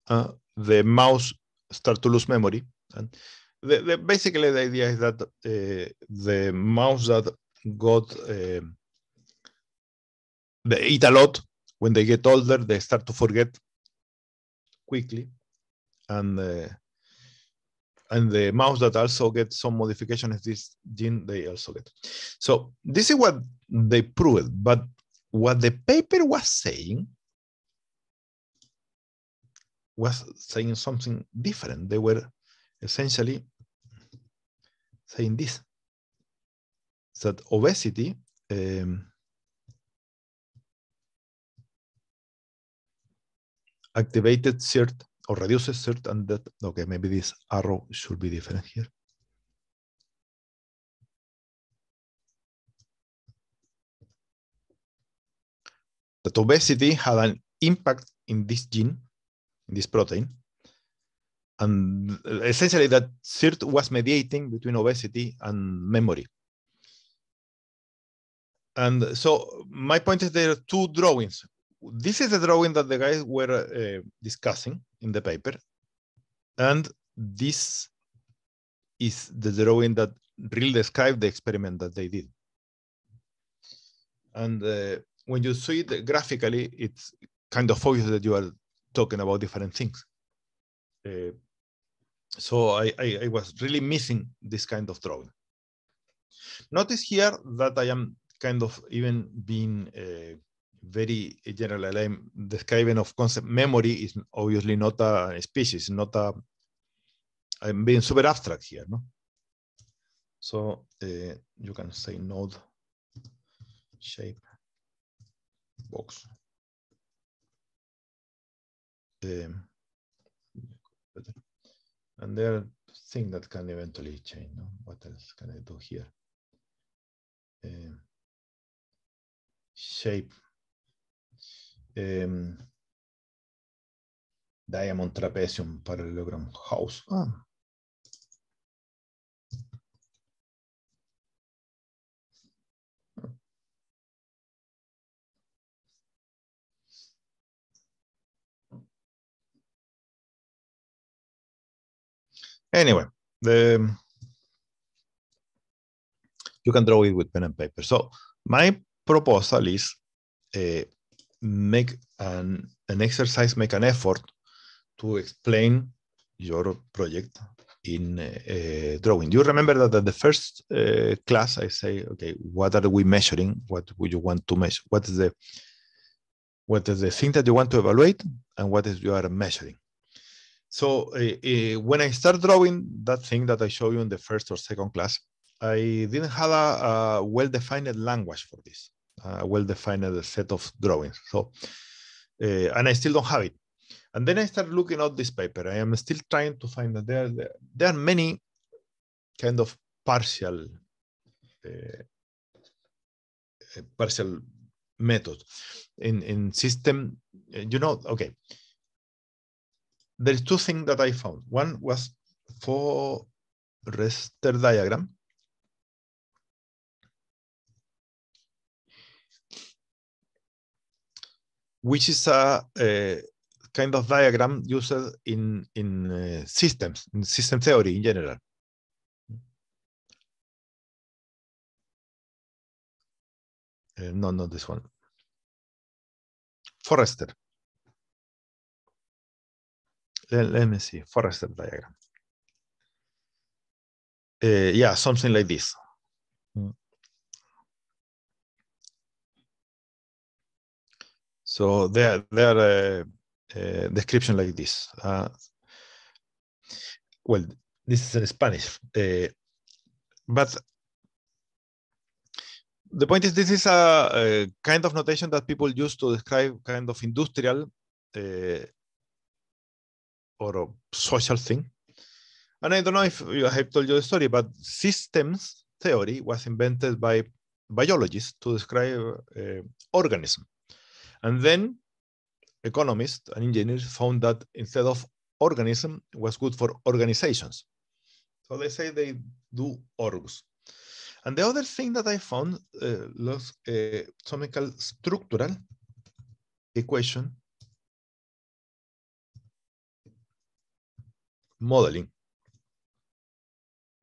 uh, the mouse start to lose memory, and the, the, basically the idea is that uh, the mouse that got um, they eat a lot when they get older they start to forget quickly and the and the mouse that also get some modification of this gene, they also get. So this is what they proved, but what the paper was saying was saying something different. They were essentially saying this, that obesity um, activated certain or reduces certain that, okay, maybe this arrow should be different here. That obesity had an impact in this gene, in this protein, and essentially that CERT was mediating between obesity and memory. And so my point is there are two drawings this is the drawing that the guys were uh, discussing in the paper. And this is the drawing that really described the experiment that they did. And uh, when you see it graphically, it's kind of obvious that you are talking about different things. Uh, so I, I, I was really missing this kind of drawing. Notice here that I am kind of even being uh, very general. I'm describing of concept. Memory is obviously not a species, not a. I'm being super abstract here, no. So uh, you can say node shape box. Um, and there are things that can eventually change. No? What else can I do here? Um, shape um, Diamond Trapezium Parallelogram House. Ah. Anyway, the ehm, you can draw it with pen and paper. So my proposal is uh, make an, an exercise, make an effort to explain your project in uh, drawing. Do you remember that at the first uh, class I say, okay, what are we measuring? What would you want to measure? What is the what is the thing that you want to evaluate, and what is you are measuring? So uh, when I start drawing that thing that I show you in the first or second class, I didn't have a, a well-defined language for this a well-defined set of drawings. So, eh, and I still don't have it. And then I start looking at this paper. I am still trying to find that there, there, there are many kind of partial uh, partial method in in system you know okay there's two things that i found one was for rester diagram which is a, a kind of diagram used in, in uh, systems, in system theory in general. Uh, no, not this one. Forrester. Let, let me see, Forrester diagram. Uh, yeah, something like this. So there, there are uh, description like this. Uh, well, this is in Spanish, uh, but the point is this is a, a, kind of notation that people use to describe kind of industrial uh, or a social thing and i don't know if i have told you the story but systems theory was invented by biologists to describe uh, organism and then economists and engineers found that instead of organism was good for organizations. So they say they do orgs. And the other thing that I found uh, was uh, something called structural equation modeling,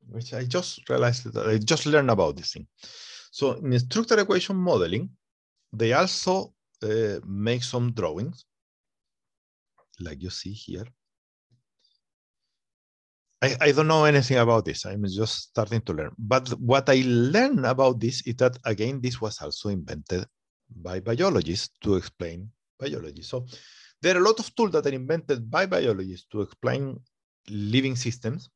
which I just realized that I just learned about this thing. So in structural equation modeling, they also Eh, make some drawings, like you see here. I, I don't know anything about this. I'm just starting to learn. But what I learned about this is that, again, this was also invented by biologists to explain biology. So there are a lot of tools that are invented by biologists to explain living systems,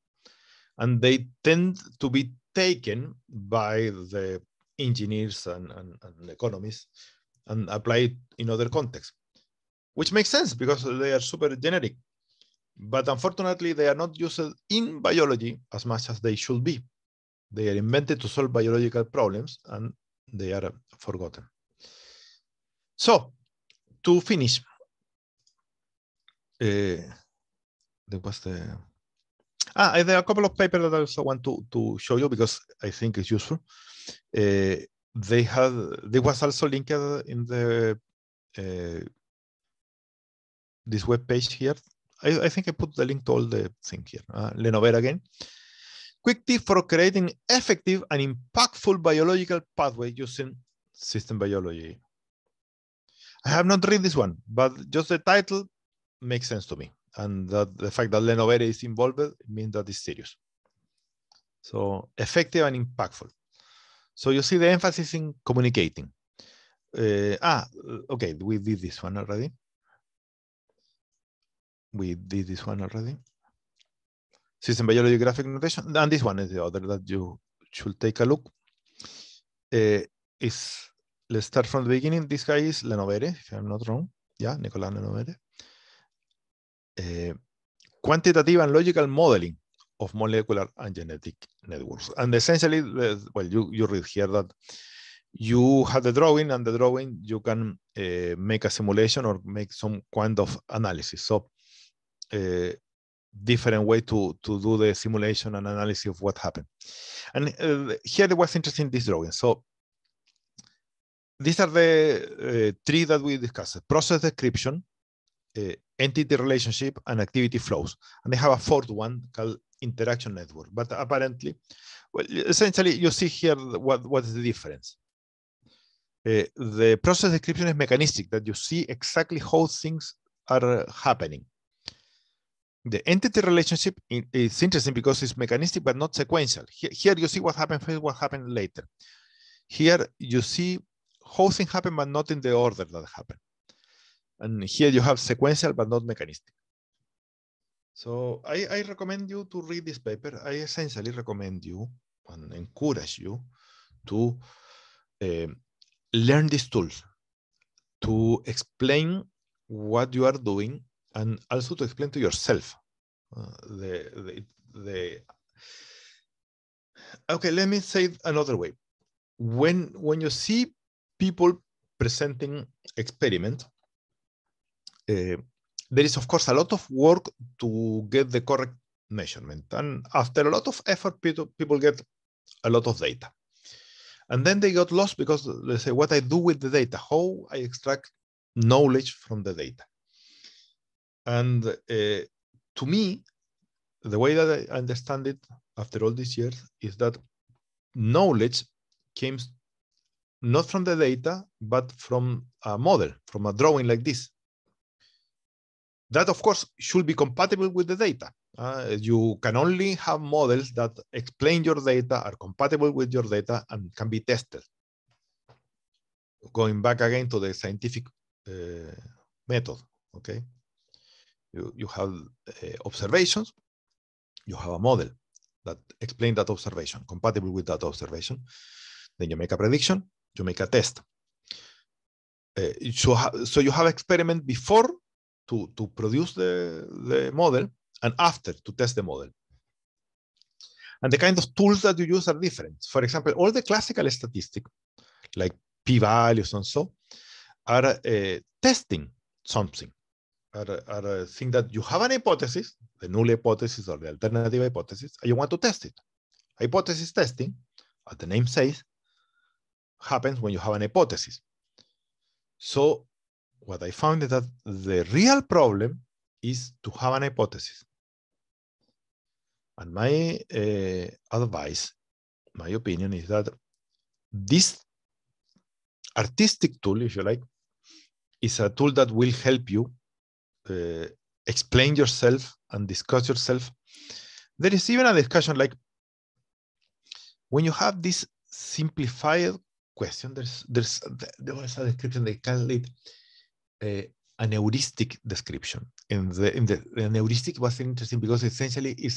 and they tend to be taken by the engineers and, and, and economists and apply it in other contexts, which makes sense because they are super generic. But unfortunately, they are not used in biology as much as they should be. They are invented to solve biological problems and they are forgotten. So, to finish, uh, there was the ah, there are a couple of papers that I also want to, to show you because I think it's useful. Uh, they had There was also linked in the uh, this web page here. I, I, think I put the link to all the thing here. Uh, ah, Lenover again. Quick tip for creating effective and impactful biological pathway using system biology. I have not read this one, but just the title makes sense to me. And that the fact that Lenover is involved means that it's serious. So effective and impactful. So you see the emphasis in communicating. Eh, ah, okay, we did this one already. We did this one already. System biology graphic notation, and this one is the other that you should take a look. Eh, is let's start from the beginning. This guy is Lenovere, if I'm not wrong. Yeah, Nicolas Lenovere. Eh, quantitative and logical modeling. of molecular and genetic networks. And essentially, well, you, you read here that you have the drawing and the drawing, you can uh, make a simulation or make some kind of analysis. So uh, different way to, to do the simulation and analysis of what happened. And uh, here was interesting this drawing. So these are the three that we discussed, process description, Eh, entity relationship and activity flows. And they have a fourth one called interaction network. But apparently, well, essentially, you see here what, what is the difference. Uh, the process description is mechanistic, that you see exactly how things are happening. The entity relationship is interesting because it's mechanistic but not sequential. Here, here you see what happened first, what happened later. Here you see how things happen but not in the order that happened. And here you have sequential but not mechanistic. So I, I recommend you to read this paper. I essentially recommend you and encourage you to uh, learn these tools, to explain what you are doing, and also to explain to yourself uh, the, the, the okay let me say another way when when you see people presenting experiment Eh, there is, of course, a lot of work to get the correct measurement. And after a lot of effort, people get a lot of data. And then they got lost because they say, what I do with the data, how I extract knowledge from the data. And uh, to me, the way that I understand it after all these years is that knowledge came not from the data, but from a model, from a drawing like this. That, of course, should be compatible with the data. Uh, you can only have models that explain your data, are compatible with your data, and can be tested. Going back again to the scientific uh, method, okay? You, you have uh, observations, you have a model that explains that observation, compatible with that observation. Then you make a prediction, you make a test. Uh, so, so you have experiment before to, to produce the, the model and after to test the model. And the kind of tools that you use are different. For example, all the classical statistics, like p-values and so, are uh, testing something, are, are a thing that you have an hypothesis, the null hypothesis or the alternative hypothesis, and you want to test it. Hypothesis testing, as the name says, happens when you have an hypothesis. So what I found is that the real problem is to have an hypothesis. And my uh, advice, my opinion is that this artistic tool, if you like, is a tool that will help you uh, explain yourself and discuss yourself. There is even a discussion like when you have this simplified question, there's, there's there was a description they call it Eh, a heuristic description. And the, the, heuristic was interesting because essentially it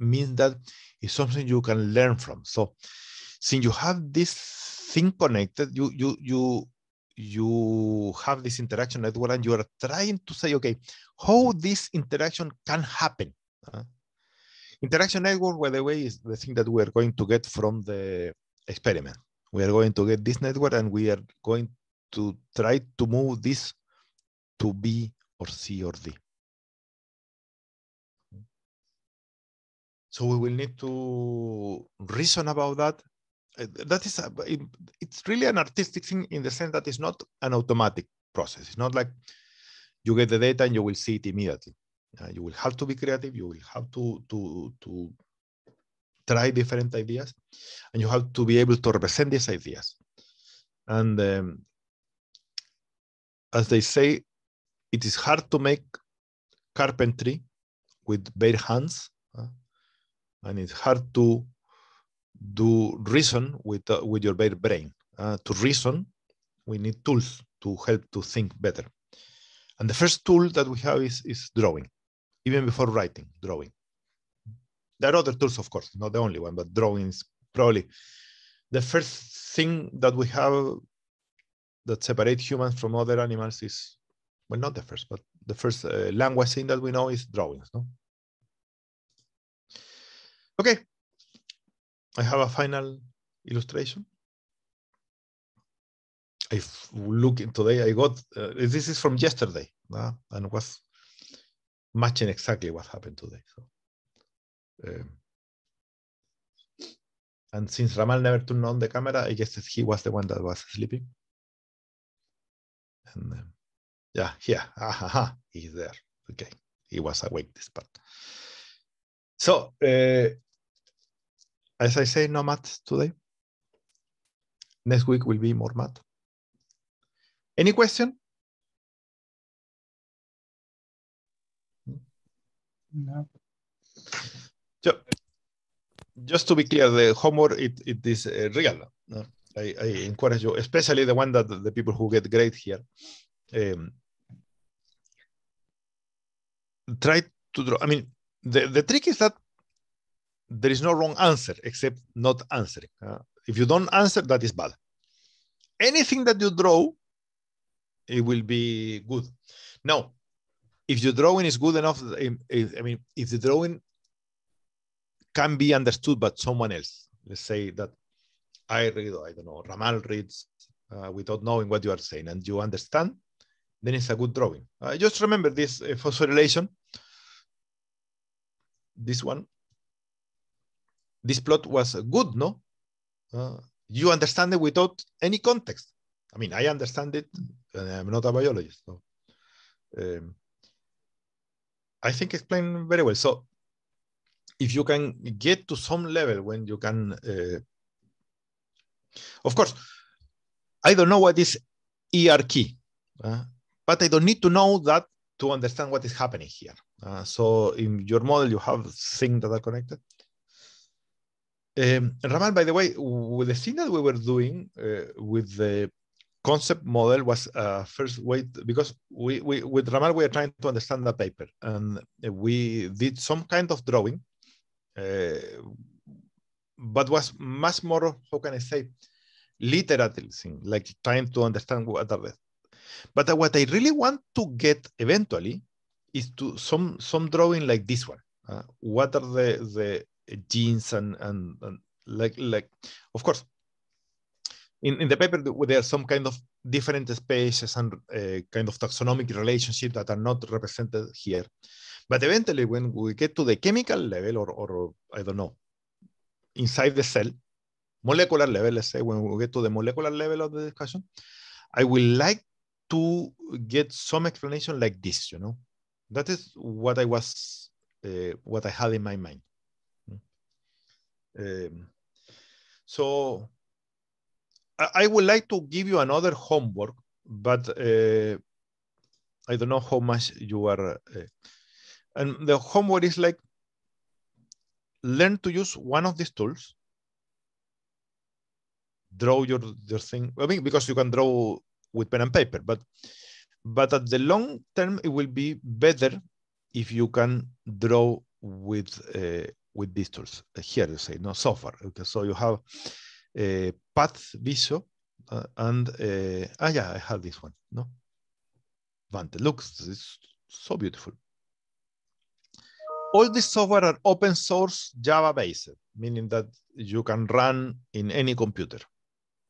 means that it's something you can learn from. So since you have this thing connected, you you you you have this interaction network and you are trying to say, okay, how this interaction can happen. Uh, interaction network, by the way, is the thing that we are going to get from the experiment. We are going to get this network and we are going to try to move this to B or C or D. So we will need to reason about that. Uh, that is, a, it's really an artistic thing in the sense that it's not an automatic process. It's not like you get the data and you will see it immediately. Uh, you will have to be creative. You will have to to to try different ideas, and you have to be able to represent these ideas. And um, as they say, it is hard to make carpentry with bare hands, uh, and it's hard to do reason with uh, with your bare brain. Uh, to reason, we need tools to help to think better. And the first tool that we have is, is drawing, even before writing, drawing. There are other tools, of course, not the only one, but drawing is probably the first thing that we have that separate humans from other animals is well, not the first, but the first uh, language thing that we know is drawings, no? Okay, I have a final illustration. I look today, I got, uh, this is from yesterday uh, and was matching exactly what happened today. So, um, and since Ramal never turned on the camera, I guess he was the one that was sleeping. And um, yeah, yeah, he's there. Okay, he was awake this part. So, uh, as I say, no math today. Next week will be more math. Any question? No. So, just to be clear, the homework it, it is uh, real. I, I, encourage you, especially the one that the people who get great here. Um, try to draw. I mean, the, the trick is that there is no wrong answer except not answering. Uh, if you don't answer, that is bad. Anything that you draw, it will be good. Now, if your drawing is good enough, I mean, if the drawing can be understood by someone else, let's say that I read, I don't know, Ramal reads uh, without knowing what you are saying and you understand, then it's a good drawing. Uh, just remember this uh, phosphorylation this one, this plot was good, no? Uh, you understand it without any context. I mean, I understand it, and I'm not a biologist. So, um, I think explained very well. So, if you can get to some level when you can, uh, of course, I don't know what is ERK, uh, but I don't need to know that to understand what is happening here. Uh, so in your model, you have things that are connected. Um, by the way, the thing that we were doing uh, with the concept model was uh, first way because we, we with Ramal we are trying to understand the paper and we did some kind of drawing, uh, but was much more how can I say, thing like trying to understand what are the. But what I really want to get eventually is to some some drawing like this one. Uh, what are the the genes and, and, and like like of course in, in the paper there are some kind of different species and uh, kind of taxonomic relationship that are not represented here but eventually when we get to the chemical level or, or i don't know inside the cell molecular level let's say when we get to the molecular level of the discussion i would like to get some explanation like this you know that is what I was, uh, what I had in my mind. Um, so I, I, would like to give you another homework, but uh, I don't know how much you are. Uh, and the homework is like learn to use one of these tools. Draw your, your thing. I mean, because you can draw with pen and paper, but but at the long term, it will be better if you can draw with uh, with these tools. Uh, here you say no software. Okay, so you have a uh, path visual uh, and uh, ah yeah, I have this one. No, Vante looks it's so beautiful. All these software are open source Java based, meaning that you can run in any computer.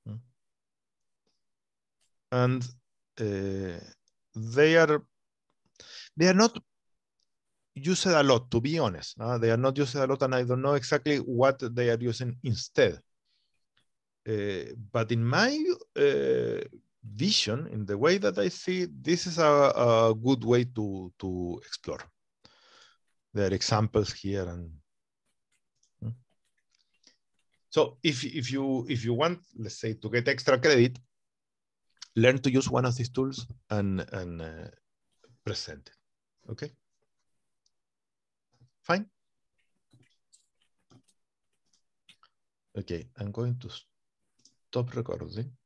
Hmm? And uh, they are they are not used a lot, to be honest. Uh, they are not used a lot, and I don't know exactly what they are using instead. Uh, but in my uh, vision, in the way that I see, this is a, a good way to, to explore. There are examples here and hmm. so if, if you if you want, let's say, to get extra credit, learn to use one of these tools and, and uh, present it. Okay? Fine? Okay, I'm going to stop recording.